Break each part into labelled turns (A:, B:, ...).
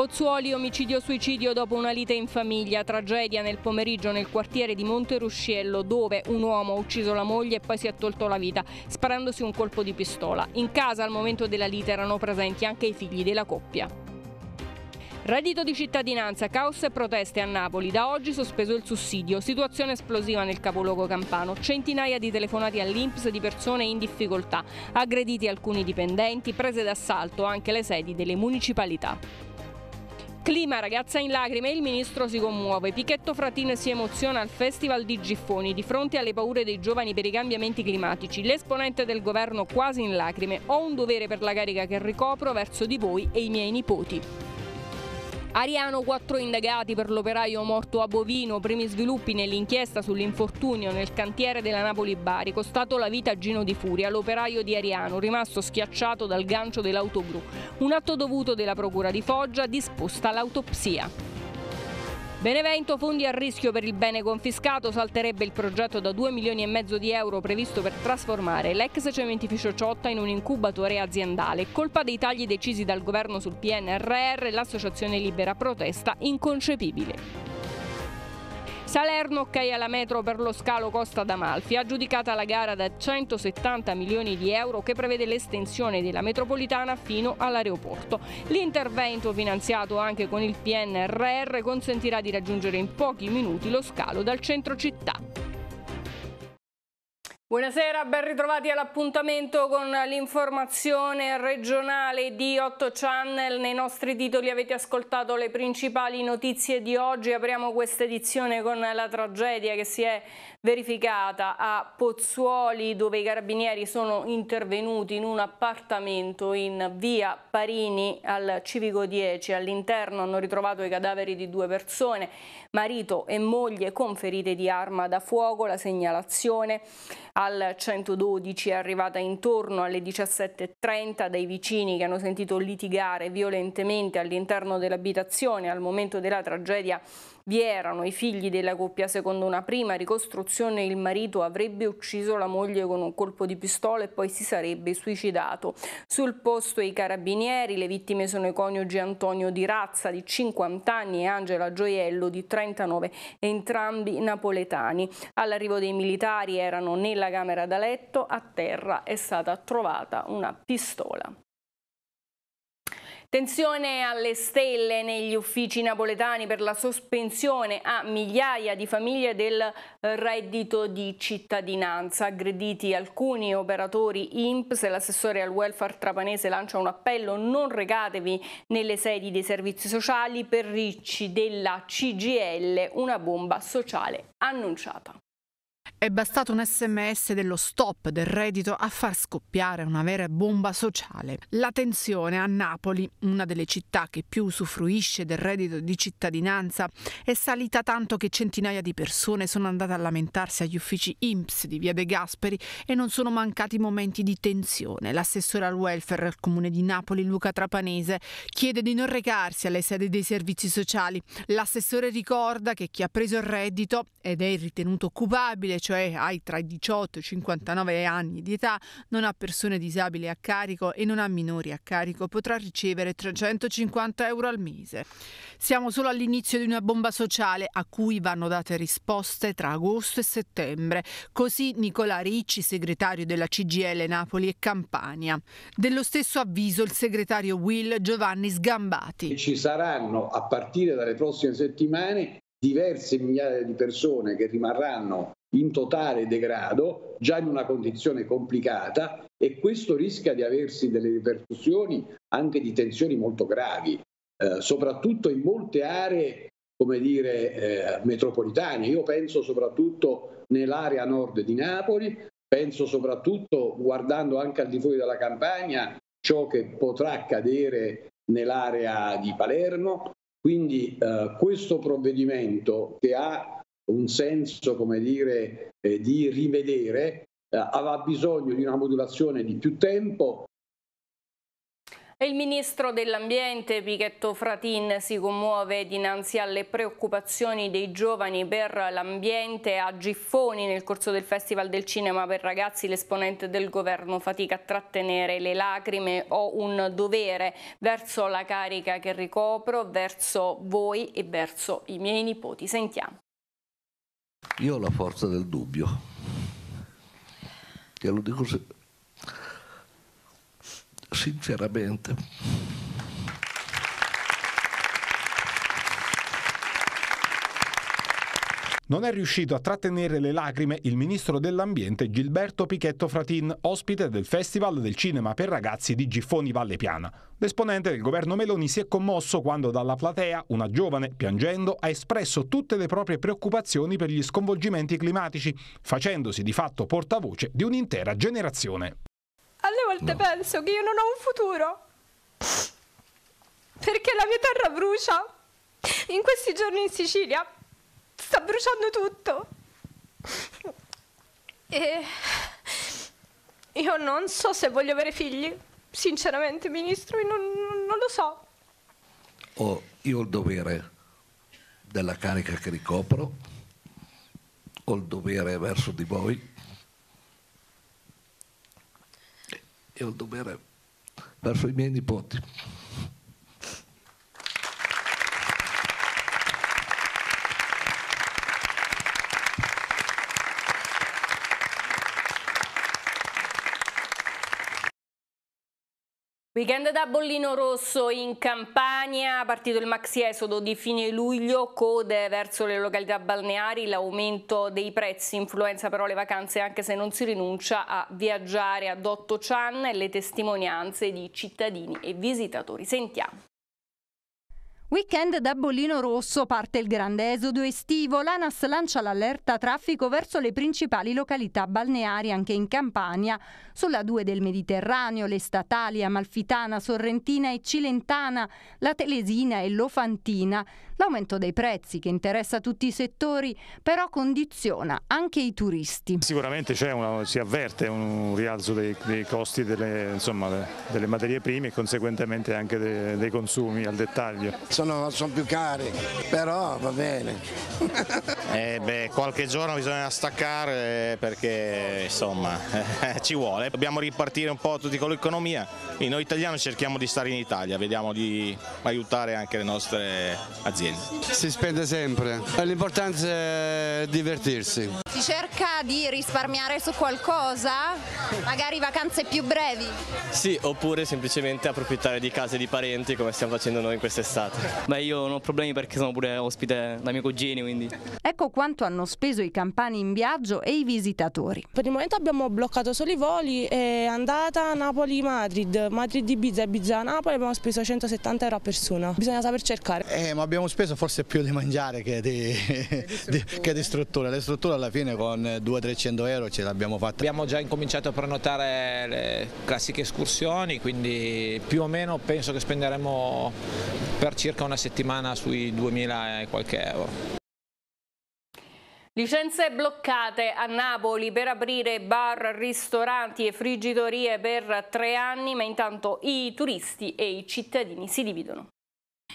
A: Pozzuoli, omicidio-suicidio dopo una lite in famiglia, tragedia nel pomeriggio nel quartiere di Monte Rusciello dove un uomo ha ucciso la moglie e poi si è tolto la vita sparandosi un colpo di pistola. In casa al momento della lite erano presenti anche i figli della coppia. Reddito di cittadinanza, caos e proteste a Napoli. Da oggi sospeso il sussidio. Situazione esplosiva nel capoluogo campano. Centinaia di telefonati all'Inps di persone in difficoltà. Aggrediti alcuni dipendenti, prese d'assalto anche le sedi delle municipalità. Clima, ragazza in lacrime, il ministro si commuove. Pichetto Fratin si emoziona al Festival di Giffoni di fronte alle paure dei giovani per i cambiamenti climatici. L'esponente del governo quasi in lacrime. Ho un dovere per la carica che ricopro verso di voi e i miei nipoti. Ariano, quattro indagati per l'operaio morto a Bovino, primi sviluppi nell'inchiesta sull'infortunio nel cantiere della Napoli-Bari, costato la vita a Gino Di Furia, l'operaio di Ariano, rimasto schiacciato dal gancio dell'autobru. Un atto dovuto della procura di Foggia, disposta l'autopsia. Benevento fondi a rischio per il bene confiscato, salterebbe il progetto da 2 milioni e mezzo di euro previsto per trasformare l'ex cementificio Ciotta in un incubatore aziendale. Colpa dei tagli decisi dal governo sul PNRR, l'associazione libera protesta inconcepibile. Salerno ok alla metro per lo scalo Costa d'Amalfi, aggiudicata la gara da 170 milioni di euro che prevede l'estensione della metropolitana fino all'aeroporto. L'intervento finanziato anche con il PNRR consentirà di raggiungere in pochi minuti lo scalo dal centro città. Buonasera, ben ritrovati all'appuntamento con l'informazione regionale di 8 Channel. Nei nostri titoli avete ascoltato le principali notizie di oggi. Apriamo questa edizione con la tragedia che si è verificata a Pozzuoli dove i carabinieri sono intervenuti in un appartamento in via Parini al civico 10. All'interno hanno ritrovato i cadaveri di due persone marito e moglie con ferite di arma da fuoco. La segnalazione al 112 è arrivata intorno alle 17.30 dai vicini che hanno sentito litigare violentemente all'interno dell'abitazione. Al momento della tragedia vi erano i figli della coppia. Secondo una prima ricostruzione il marito avrebbe ucciso la moglie con un colpo di pistola e poi si sarebbe suicidato. Sul posto i carabinieri, le vittime sono i coniugi Antonio Di Razza di 50 anni e Angela Gioiello di 30 39, entrambi napoletani. All'arrivo dei militari erano nella camera da letto, a terra è stata trovata una pistola. Tensione alle stelle negli uffici napoletani per la sospensione a migliaia di famiglie del reddito di cittadinanza. Aggrediti alcuni operatori INPS, l'assessore al welfare trapanese lancia un appello non recatevi nelle sedi dei servizi sociali per ricci della CGL, una bomba sociale annunciata.
B: È bastato un sms dello stop del reddito a far scoppiare una vera bomba sociale. La tensione a Napoli, una delle città che più usufruisce del reddito di cittadinanza, è salita tanto che centinaia di persone sono andate a lamentarsi agli uffici IMPS di Via De Gasperi e non sono mancati momenti di tensione. L'assessore al welfare del comune di Napoli, Luca Trapanese, chiede di non recarsi alle sedi dei servizi sociali. L'assessore ricorda che chi ha preso il reddito ed è ritenuto occupabile, cioè cioè hai tra i 18 e i 59 anni di età, non ha persone disabili a carico e non ha minori a carico, potrà ricevere 350 euro al mese. Siamo solo all'inizio di una bomba sociale a cui vanno date risposte tra agosto e settembre, così Nicola Ricci, segretario della CGL Napoli e Campania. Dello stesso avviso il segretario Will Giovanni Sgambati.
C: Ci saranno a partire dalle prossime settimane diverse migliaia di persone che rimarranno in totale degrado, già in una condizione complicata e questo rischia di aversi delle ripercussioni anche di tensioni molto gravi, eh, soprattutto in molte aree come dire, eh, metropolitane. Io penso soprattutto nell'area nord di Napoli, penso soprattutto guardando anche al di fuori della campagna ciò che potrà accadere nell'area di Palermo. Quindi eh, questo provvedimento che ha un senso, come dire, eh, di rivedere, eh, avrà bisogno di una modulazione di più tempo,
A: il ministro dell'ambiente Pichetto Fratin si commuove dinanzi alle preoccupazioni dei giovani per l'ambiente a Giffoni nel corso del Festival del Cinema per ragazzi l'esponente del governo fatica a trattenere le lacrime ho un dovere verso la carica che ricopro, verso voi e verso i miei nipoti. Sentiamo.
D: Io ho la forza del dubbio. Te lo dico sinceramente.
C: non è riuscito a trattenere le lacrime il ministro dell'Ambiente Gilberto Pichetto Fratin, ospite del Festival del Cinema per Ragazzi di Giffoni Valle Piana. L'esponente del governo Meloni si è commosso quando dalla platea una giovane, piangendo, ha espresso tutte le proprie preoccupazioni per gli sconvolgimenti climatici, facendosi di fatto portavoce di un'intera generazione.
A: Alle volte no. penso che io non ho un futuro, perché la mia terra brucia. In questi giorni in Sicilia sta bruciando tutto.
E: E io
F: non so se voglio avere figli, sinceramente, ministro, non, non lo so.
D: Oh, io ho il dovere della carica che ricopro, ho il dovere verso di voi e ho il dovere verso i miei nipoti.
A: Weekend da bollino rosso in Campania, partito il maxi esodo di fine luglio, code verso le località balneari, l'aumento dei prezzi influenza però le vacanze anche se non si rinuncia a viaggiare ad 8 Chan e le testimonianze di cittadini e visitatori. Sentiamo.
F: Weekend da bollino rosso parte il grande esodo estivo. L'ANAS lancia l'allerta traffico verso le principali località balneari anche in Campania. Sulla 2 del Mediterraneo, le statali Amalfitana, Sorrentina e Cilentana, la Telesina e Lofantina. L'aumento dei prezzi che interessa tutti i settori però condiziona anche i turisti.
C: Sicuramente una, si avverte un rialzo dei, dei costi delle, insomma, delle, materie prime e conseguentemente anche dei, dei consumi al dettaglio. Sono, sono, più cari, però va bene. eh beh, qualche giorno bisogna staccare perché insomma ci vuole. Dobbiamo ripartire un po' tutti con l'economia. Noi italiani cerchiamo di stare in Italia, vediamo di aiutare anche le nostre aziende bene.
E: Si spende sempre, l'importante è
F: divertirsi. Si cerca di risparmiare su qualcosa, magari vacanze più brevi? Sì, oppure semplicemente approfittare di case di parenti come stiamo facendo noi in
A: quest'estate. Ma io non ho problemi perché sono pure ospite da miei cugini, quindi...
F: Ecco quanto hanno speso i campani in viaggio e i visitatori. Per il momento abbiamo bloccato solo i voli, è
G: andata Napoli-Madrid, Madrid-Ibiza, Ibiza-Napoli, abbiamo speso 170 euro a persona.
F: Bisogna saper cercare. Eh, ma abbiamo speso speso forse più di mangiare che di, di, che di struttura, le strutture alla fine con 200-300 euro ce l'abbiamo fatta. Abbiamo già incominciato a prenotare
C: le classiche escursioni, quindi più o meno penso che spenderemo per circa una settimana sui 2000 e qualche euro.
A: Licenze bloccate a Napoli per aprire bar, ristoranti e friggitorie per tre anni, ma intanto i turisti e i cittadini si dividono.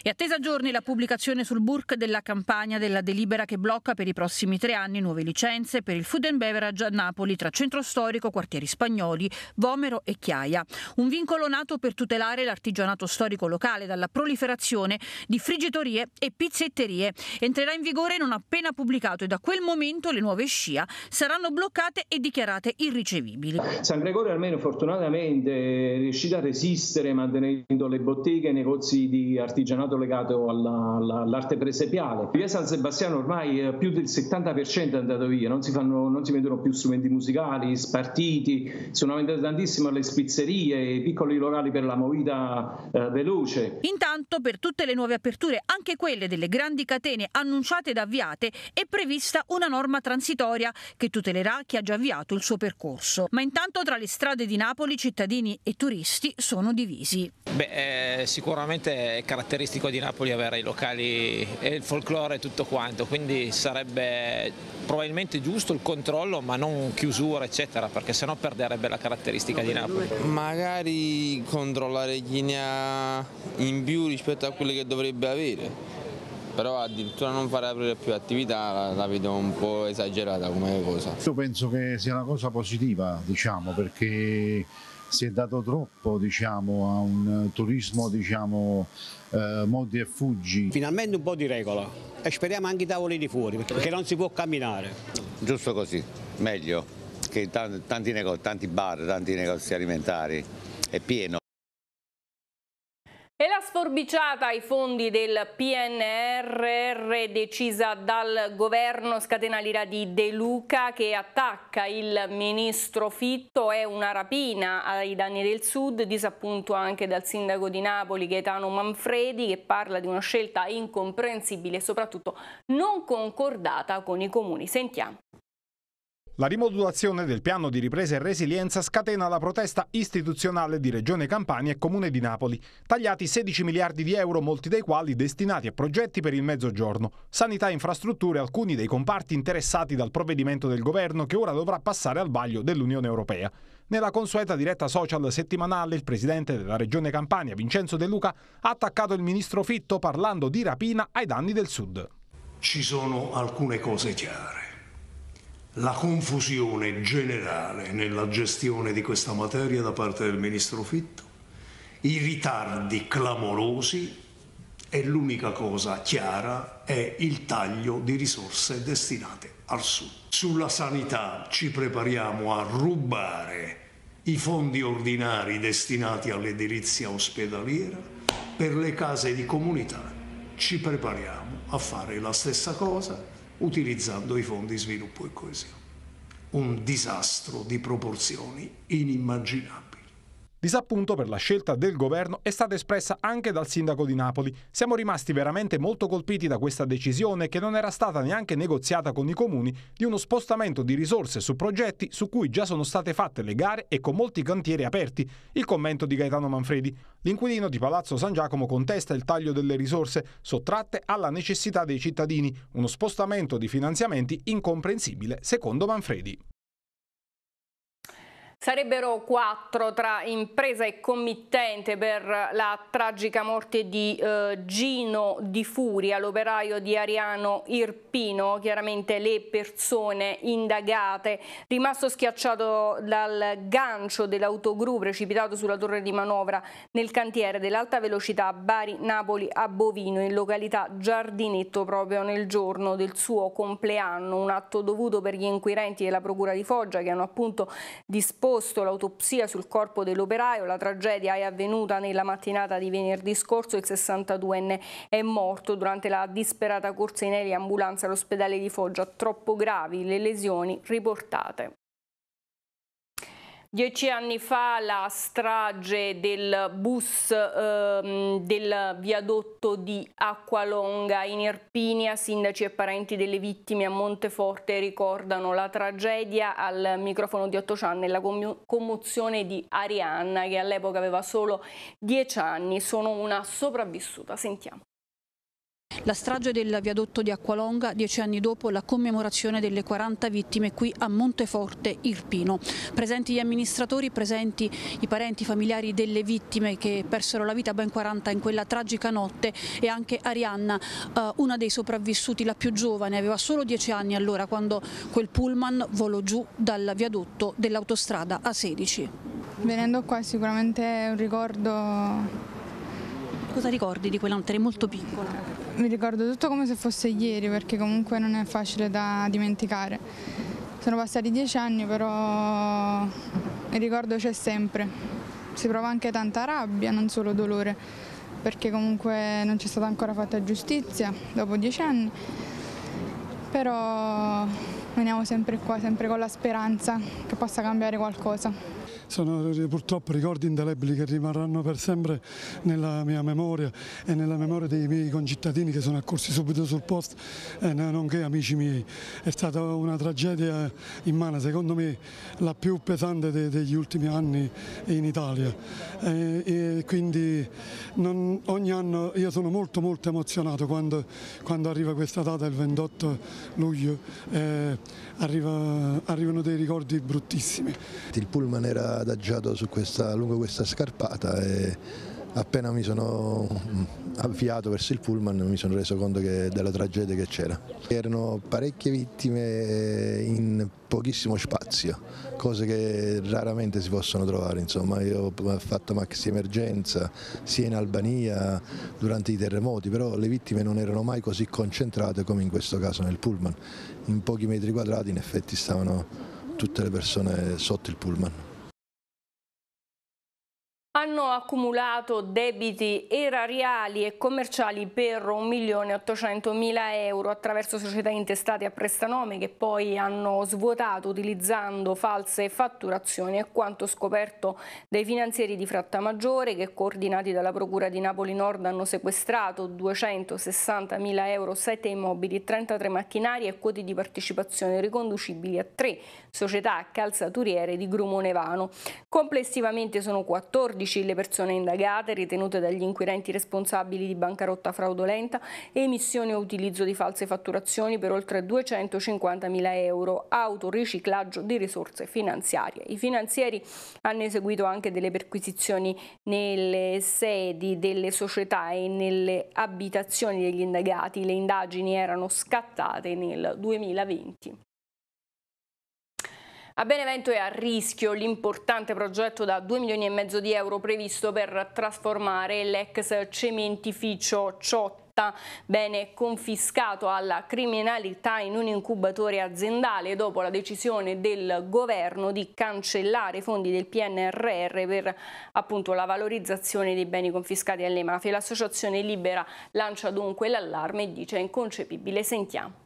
G: È attesa a giorni la pubblicazione sul BURC della campagna della delibera che blocca per i prossimi tre anni nuove licenze per il food and beverage a Napoli tra centro storico, quartieri spagnoli, Vomero e Chiaia. Un vincolo nato per tutelare l'artigianato storico locale dalla proliferazione di friggitorie e pizzetterie. Entrerà in vigore non appena pubblicato e da quel momento le nuove scia saranno bloccate e dichiarate irricevibili.
D: San Gregorio almeno fortunatamente è riuscito a resistere mantenendo le botteghe e i negozi di artigianato campionato legato alla, alla, all'arte presepiale. Via San Sebastiano ormai eh, più del 70% è andato via, non si, fanno, non si vendono più strumenti musicali, spartiti, sono aumentate tantissimo le spizzerie, i piccoli locali per la movita eh, veloce.
G: Intanto per tutte le nuove aperture, anche quelle delle grandi catene annunciate ed avviate, è prevista una norma transitoria che tutelerà chi ha già avviato il suo percorso. Ma intanto tra le strade di Napoli cittadini e turisti sono divisi.
C: Beh, eh, sicuramente è caratteristico caratteristico di Napoli avere i locali e il folklore e tutto quanto, quindi sarebbe probabilmente giusto il controllo ma non chiusura eccetera perché sennò perderebbe la caratteristica di Napoli.
E: Magari controllare chi ne ha in più rispetto a quelle che dovrebbe avere però addirittura non fare aprire più attività la, la, vedo un po' esagerata come cosa.
C: Io penso che sia una cosa positiva, diciamo, perché si è dato troppo diciamo, a un eh, turismo diciamo, eh,
E: modi e fuggi. Finalmente un po' di regola e speriamo anche i tavoli di fuori perché non si può camminare.
C: Giusto così, meglio che tanti, tanti, tanti bar, tanti negozi alimentari, è pieno.
A: E la sforbiciata ai fondi del PNRR decisa dal governo scatena l'ira di De Luca che attacca il ministro Fitto è una rapina ai danni del Sud, disappunto anche dal sindaco di Napoli Gaetano Manfredi che parla di una scelta incomprensibile e soprattutto non concordata con i comuni. Sentiamo.
C: La rimodulazione del piano di ripresa e resilienza scatena la protesta istituzionale di Regione Campania e Comune di Napoli. Tagliati 16 miliardi di euro, molti dei quali destinati a progetti per il mezzogiorno. Sanità e infrastrutture, alcuni dei comparti interessati dal provvedimento del governo che ora dovrà passare al vaglio dell'Unione Europea. Nella consueta diretta social settimanale il presidente della Regione Campania, Vincenzo De Luca, ha attaccato il ministro Fitto parlando di rapina ai danni del Sud. Ci sono alcune cose chiare
D: la confusione generale nella gestione di questa materia da parte del ministro Fitto, i ritardi clamorosi e l'unica cosa chiara è il taglio di risorse destinate al Sud. Sulla sanità ci prepariamo a rubare i fondi ordinari destinati all'edilizia ospedaliera, per le case di comunità ci prepariamo a fare la stessa cosa utilizzando i fondi sviluppo e coesione. Un disastro di proporzioni inimmaginabili.
C: Disappunto per la scelta del governo è stata espressa anche dal sindaco di Napoli. Siamo rimasti veramente molto colpiti da questa decisione che non era stata neanche negoziata con i comuni di uno spostamento di risorse su progetti su cui già sono state fatte le gare e con molti cantieri aperti. Il commento di Gaetano Manfredi. L'inquilino di Palazzo San Giacomo contesta il taglio delle risorse sottratte alla necessità dei cittadini, uno spostamento di finanziamenti incomprensibile secondo Manfredi.
A: Sarebbero quattro tra impresa e committente per la tragica morte di eh, Gino Di Furia, l'operaio di Ariano Irpino, chiaramente le persone indagate, rimasto schiacciato dal gancio dell'autogru precipitato sulla torre di manovra nel cantiere dell'alta velocità Bari-Napoli a Bovino in località Giardinetto proprio nel giorno del suo compleanno, un atto dovuto per gli inquirenti della procura di Foggia che hanno appunto disposto esposto l'autopsia sul corpo dell'operaio, la tragedia è avvenuta nella mattinata di venerdì scorso, il 62enne è morto durante la disperata corsa in eliambulanza all'ospedale di Foggia, troppo gravi le lesioni riportate. Dieci anni fa la strage del bus ehm, del viadotto di Acqualonga in Irpinia, sindaci e parenti delle vittime a Monteforte ricordano la tragedia al microfono di 8 anni e la commozione di Arianna che all'epoca aveva solo dieci anni, sono una sopravvissuta, sentiamo.
G: La strage del viadotto di Acqualonga, dieci anni dopo la commemorazione delle 40 vittime qui a Monteforte Irpino. Presenti gli amministratori, presenti i parenti familiari delle vittime che persero la vita ben 40 in quella tragica notte e anche Arianna, eh, una dei sopravvissuti, la più giovane, aveva solo dieci anni allora quando quel pullman volò giù dal viadotto dell'autostrada A16.
B: Venendo qua sicuramente un ricordo Cosa ricordi di quella notte? molto piccola. Mi ricordo tutto come se fosse ieri perché comunque non è facile da dimenticare. Sono passati dieci anni però il ricordo c'è sempre. Si prova anche tanta rabbia, non solo dolore, perché comunque non c'è stata ancora fatta giustizia dopo dieci anni. Però veniamo sempre qua, sempre con la speranza che possa cambiare qualcosa
G: sono eh, purtroppo ricordi indelebili che rimarranno per sempre nella mia memoria e nella memoria dei miei concittadini che sono accorsi subito sul posto, eh, nonché amici miei. È stata una tragedia immana, secondo me la più pesante de degli ultimi anni in Italia. E, e quindi non, ogni anno io sono molto molto emozionato quando, quando arriva questa data, il 28 luglio, eh, arriva, arrivano dei ricordi bruttissimi.
F: Il pullman era già adagiato questa, lungo questa scarpata e appena mi sono mm, avviato verso il pullman mi sono reso conto della tragedia che c'era. Erano parecchie vittime in pochissimo spazio, cose che raramente si possono trovare, insomma io ho fatto maxi emergenza sia in Albania durante i terremoti, però le vittime non erano mai così concentrate come in questo caso nel pullman, in pochi metri quadrati in effetti stavano tutte le persone sotto il pullman
A: hanno accumulato debiti erariali e commerciali per 1.800.000 euro attraverso società intestate a prestanome che poi hanno svuotato utilizzando false fatturazioni e quanto scoperto dai finanzieri di Frattamaggiore che coordinati dalla Procura di Napoli Nord hanno sequestrato 260.000 euro, 7 immobili, 33 macchinari e quote di partecipazione riconducibili a 3 società calzaturiere di Grumonevano. Complessivamente sono 14 14 le persone indagate, ritenute dagli inquirenti responsabili di bancarotta fraudolenta, emissione o utilizzo di false fatturazioni per oltre 250 mila euro, autoriciclaggio di risorse finanziarie. I finanzieri hanno eseguito anche delle perquisizioni nelle sedi delle società e nelle abitazioni degli indagati. Le indagini erano scattate nel 2020. A Benevento è a rischio l'importante progetto da 2 milioni e mezzo di euro previsto per trasformare l'ex cementificio Ciotto bene confiscato alla criminalità in un incubatore aziendale dopo la decisione del governo di cancellare i fondi del PNRR per appunto la valorizzazione dei beni confiscati alle mafie. L'associazione Libera lancia dunque l'allarme e dice è inconcepibile, sentiamo.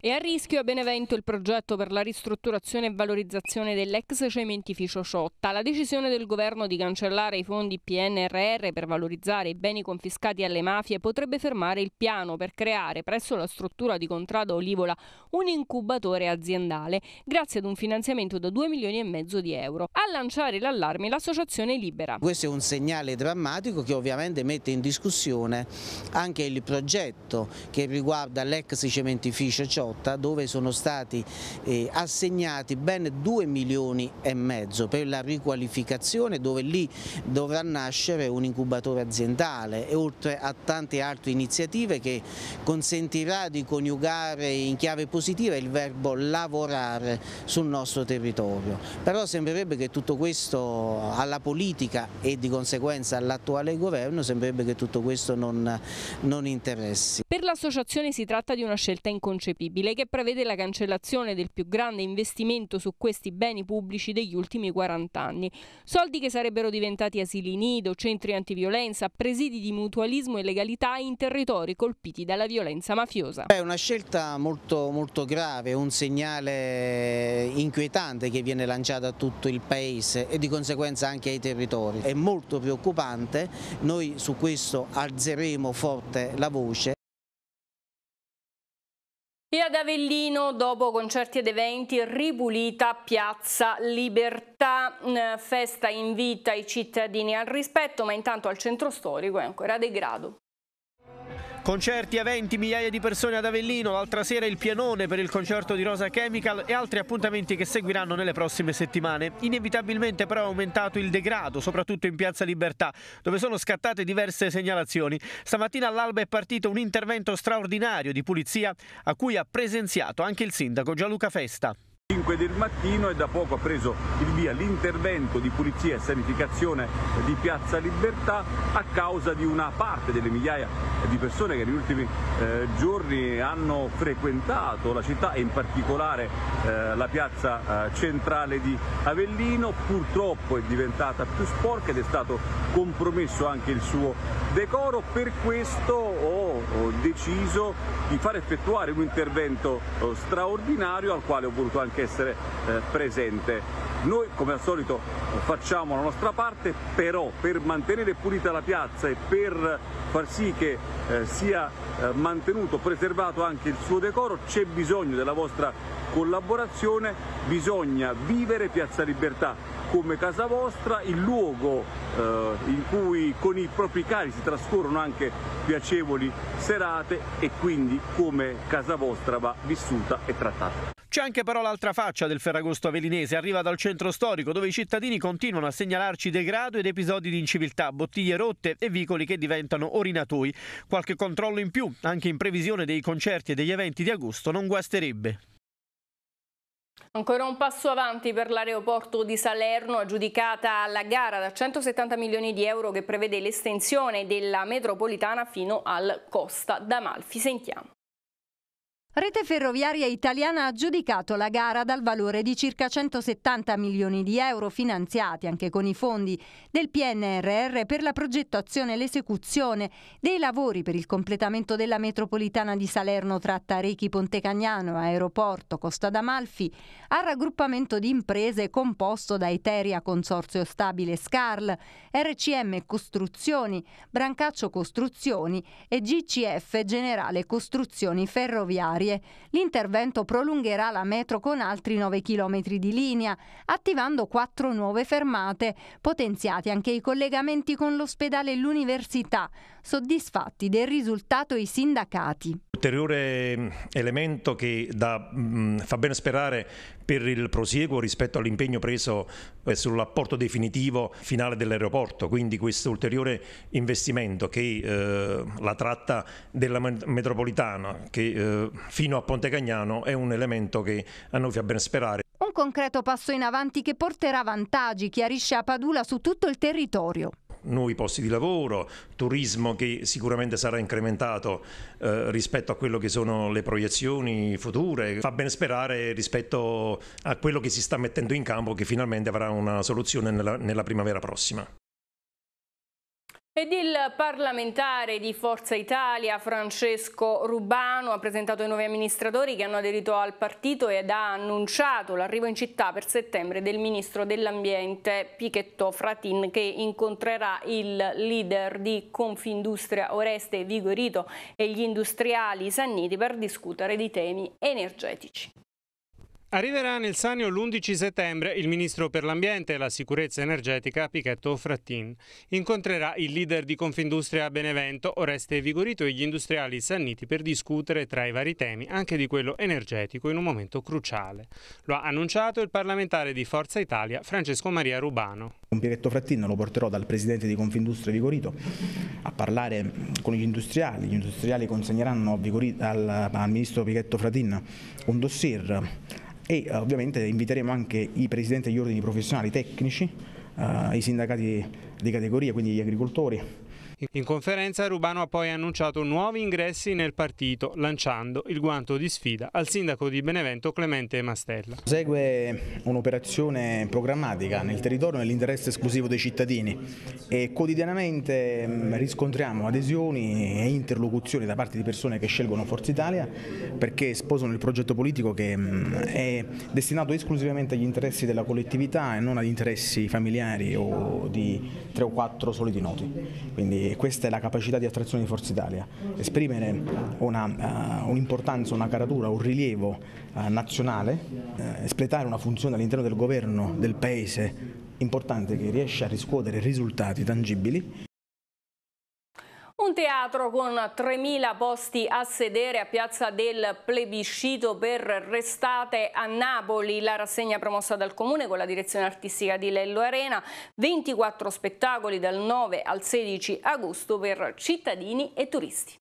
A: È a rischio a Benevento il progetto per la ristrutturazione e valorizzazione dell'ex cementificio Ciotta. La decisione del governo di cancellare i fondi PNRR per valorizzare i beni confiscati alle mafie potrebbe fermare il piano per creare presso la struttura di Contrada Olivola un incubatore aziendale grazie ad un finanziamento da 2 milioni e mezzo di euro. A lanciare l'allarme l'associazione Libera.
E: Questo è un segnale drammatico che ovviamente mette in discussione anche il progetto che riguarda l'ex cementificio Ciotta 2018 dove sono stati eh, assegnati ben 2 milioni e mezzo per la riqualificazione dove lì dovrà nascere un incubatore aziendale e oltre a tante altre iniziative che consentirà di coniugare in chiave positiva il verbo lavorare sul nostro territorio. Però sembrerebbe che tutto questo alla politica e di conseguenza all'attuale governo sembrerebbe che tutto questo non, non interessi.
A: Per l'associazione si tratta di una scelta inconcepibile credibile che prevede la cancellazione del più grande investimento su questi beni pubblici degli ultimi 40 anni. Soldi che sarebbero diventati asili nido, centri antiviolenza, presidi di mutualismo e legalità in territori colpiti dalla violenza mafiosa.
E: È una scelta molto, molto grave, un segnale inquietante che viene lanciato a tutto il Paese e di conseguenza anche ai territori. È molto preoccupante, noi su questo alzeremo forte la voce
A: ad Avellino, dopo concerti ed eventi, ripulita Piazza Libertà. Mm, festa invita i cittadini al rispetto, ma intanto al centro storico è ancora degrado.
E: Concerti, eventi, migliaia di persone ad Avellino, l'altra sera il pianone per il concerto di Rosa Chemical e altri appuntamenti che seguiranno nelle prossime settimane. Inevitabilmente però è aumentato il degrado, soprattutto in Piazza Libertà, dove sono scattate diverse segnalazioni. Stamattina all'alba è partito un intervento straordinario di pulizia a cui ha presenziato anche il sindaco Gianluca Festa.
D: 5 del mattino e da poco ha preso il via l'intervento di pulizia e sanificazione di Piazza Libertà a causa di una parte delle migliaia di persone che negli ultimi eh, giorni hanno frequentato la città e in particolare eh, la piazza eh, centrale di Avellino. Purtroppo è diventata più sporca ed è stato compromesso anche il suo decoro. Per questo ho, ho deciso di far effettuare un intervento eh, straordinario al quale ho voluto anche essere essere eh, presente. Noi come al solito facciamo la nostra parte, però per mantenere pulita la piazza e per far sì che eh, sia eh, mantenuto, preservato anche il suo decoro, c'è bisogno della vostra collaborazione, bisogna vivere Piazza Libertà come casa vostra, il luogo eh, in cui con i propri cari si trascorrono anche piacevoli serate e quindi come casa vostra va vissuta e trattata.
E: C'è anche però l'altra faccia del Ferragosto Avelinese, arriva dal centro storico dove i cittadini continuano a segnalarci degrado ed episodi di inciviltà, bottiglie rotte e vicoli che diventano orinatoi. Qualche controllo in più, anche in previsione dei concerti e degli eventi di agosto, non guasterebbe.
A: Ancora un passo avanti per l'aeroporto di Salerno, aggiudicata la gara da 170 milioni di euro che prevede l'estensione della metropolitana fino al Costa d'Amalfi. Sentiamo.
F: Rete Ferroviaria Italiana ha aggiudicato la gara dal valore di circa 170 milioni di euro finanziati anche con i fondi del PNRR per la progettazione e l'esecuzione dei lavori per il completamento della metropolitana di Salerno tra Tarechi Pontecagnano, Aeroporto, Costa d'Amalfi, al raggruppamento di imprese composto da Eteria Consorzio Stabile Scarl, RCM Costruzioni, Brancaccio Costruzioni e GCF Generale Costruzioni Ferroviarie ferroviarie. L'intervento prolungherà la metro con altri 9 km di linea, attivando quattro nuove fermate, potenziati anche i collegamenti con l'ospedale e l'università, soddisfatti del risultato i sindacati.
C: Ulteriore mm, elemento che da, mh, mm, fa ben sperare per il prosieguo rispetto all'impegno preso eh, sull'apporto definitivo finale dell'aeroporto, quindi questo ulteriore investimento che eh, la tratta della metropolitana che eh, fino a Ponte Cagnano è un elemento che a noi fa ben sperare.
F: Un concreto passo in avanti che porterà vantaggi, chiarisce a Padula su tutto il territorio
C: nuovi posti di lavoro, turismo che sicuramente sarà incrementato eh, rispetto a quello che sono le proiezioni future, fa ben sperare rispetto a quello che si sta mettendo in campo che finalmente avrà una soluzione nella, nella primavera prossima.
A: Ed il parlamentare di Forza Italia Francesco Rubano ha presentato i nuovi amministratori che hanno aderito al partito ed ha annunciato l'arrivo in città per settembre del ministro dell'ambiente Pichetto Fratin che incontrerà il leader di Confindustria Oreste Vigorito e gli industriali sanniti per discutere di temi energetici.
C: Arriverà nel Sanio l'11 settembre il ministro per l'ambiente e la sicurezza energetica Pichetto Frattin. Incontrerà il leader di Confindustria Benevento Oreste Vigorito e gli industriali sanniti per discutere tra i vari temi anche di quello energetico in un momento cruciale. Lo ha annunciato il parlamentare di Forza Italia Francesco Maria Rubano.
H: Con Pichetto Frattin lo porterò dal presidente di Confindustria Vigorito a parlare con gli industriali. Gli industriali consegneranno al, al ministro Pichetto Frattin un dossier e eh, ovviamente inviteremo anche i presidenti degli ordini professionali tecnici, uh, i sindacati di categoria, quindi gli agricoltori,
C: in conferenza Rubano ha poi annunciato nuovi ingressi nel partito, lanciando il guanto di sfida al sindaco di Benevento Clemente Mastella.
H: Segue un'operazione programmatica nel territorio nell'interesse esclusivo dei cittadini e quotidianamente mm, riscontriamo adesioni e interlocuzioni da parte di persone che scelgono Forza Italia perché sposano il progetto politico che mm, è destinato esclusivamente agli interessi della collettività e non agli interessi familiari o di tre o quattro soliti noti. Quindi e questa è la capacità di attrazione di Forza Italia, esprimere eh, un'importanza, una, uh, un una caratura, un rilievo uh, nazionale, uh, espletare una funzione all'interno del governo, del Paese, importante che riesce a riscuotere risultati tangibili
A: un teatro con 3.000 posti a sedere a Piazza del Plebiscito per Restate a Napoli, la rassegna promossa dal Comune con la direzione artistica di Lello Arena, 24 spettacoli dal 9 al 16 agosto per cittadini e turisti.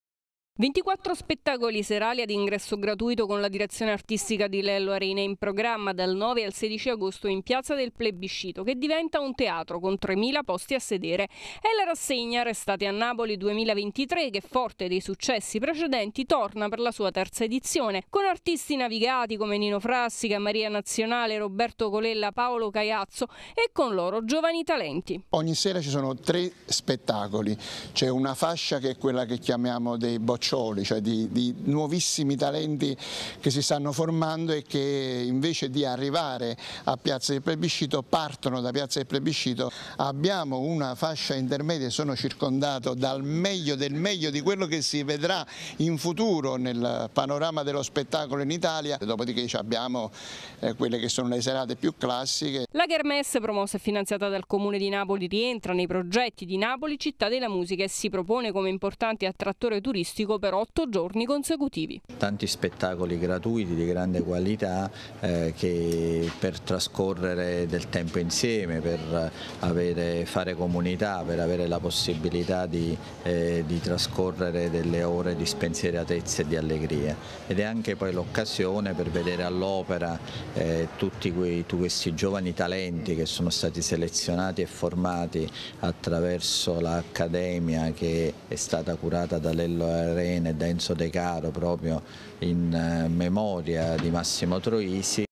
A: 24 spettacoli serali ad ingresso gratuito con la direzione artistica di Lello Arena in programma dal 9 al 16 agosto in Piazza del Plebiscito, che diventa un teatro con 3.000 posti a sedere. È la rassegna Restate a Napoli 2023 che, forte dei successi precedenti, torna per la sua terza edizione, con artisti navigati come Nino Frassica, Maria Nazionale, Roberto Colella, Paolo Caiazzo e con loro giovani talenti.
C: Ogni sera ci sono tre spettacoli, c'è una fascia che è quella che chiamiamo dei bocciatori giovannaccioli, cioè di, di nuovissimi talenti che si stanno formando e che invece di arrivare a Piazza del Plebiscito partono da Piazza del Plebiscito. Abbiamo una fascia intermedia, sono circondato dal meglio del meglio di quello che si vedrà in futuro nel panorama dello spettacolo in Italia, dopodiché cioè, abbiamo eh, quelle che sono le serate più classiche.
A: La Kermesse promossa e finanziata dal Comune di Napoli rientra nei progetti di Napoli Città della Musica e si propone come importante attrattore turistico per otto giorni consecutivi.
G: Tanti spettacoli gratuiti di grande qualità eh, che per trascorrere del tempo insieme, per eh, avere, fare comunità, per avere la possibilità di, eh, di trascorrere delle ore di spensieratezza e di allegria. Ed è anche poi l'occasione per vedere all'opera eh, tutti, quei, tutti questi giovani talenti che sono stati selezionati e formati attraverso l'Accademia che è stata curata da Lello dall'LRN bene da Enzo De Caro proprio in eh, memoria di Massimo Troisi.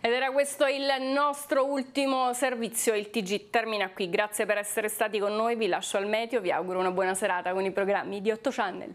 A: Ed era questo il nostro ultimo servizio, il TG termina qui, grazie per essere stati con noi, vi lascio al meteo, vi auguro una buona serata con i programmi di 8 Channel.